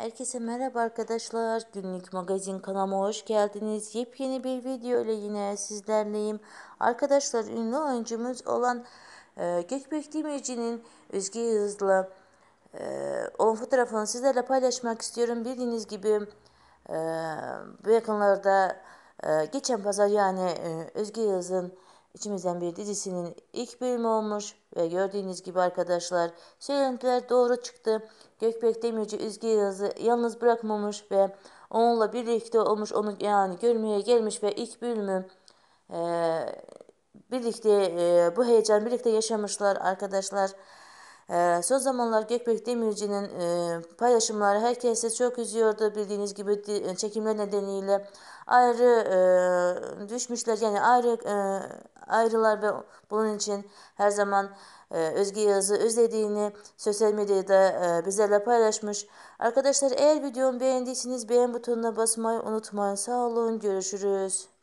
Herkese merhaba arkadaşlar. Günlük magazin kanalıma hoş geldiniz. Yepyeni bir video ile yine sizlerleyim. Arkadaşlar ünlü oyuncumuz olan e, Gökbek Demirci'nin Özge Yıldız'la e, olan fotoğrafını sizlerle paylaşmak istiyorum. Bildiğiniz gibi e, bu yakınlarda e, geçen pazar yani e, Özge Yıldız'ın İçimizden bir dizisinin ilk bölümü olmuş ve gördüğünüz gibi arkadaşlar söylentiler doğru çıktı. Gökbek Demirci Üzgü Yıldız'ı yalnız bırakmamış ve onunla birlikte olmuş onu yani görmeye gelmiş ve ilk bölümü e, birlikte e, bu heyecan birlikte yaşamışlar arkadaşlar. Ee, son zamanlar Gökbek Demirci'nin e, paylaşımları herkesi çok üzüyordu bildiğiniz gibi çekimler nedeniyle ayrı e, düşmüşler yani ayrı e, ayrılar ve bunun için her zaman e, Özge Yağız'ı özlediğini sosyal medyada e, bizlerle paylaşmış. Arkadaşlar eğer videomu beğendiyseniz beğen butonuna basmayı unutmayın. Sağ olun görüşürüz.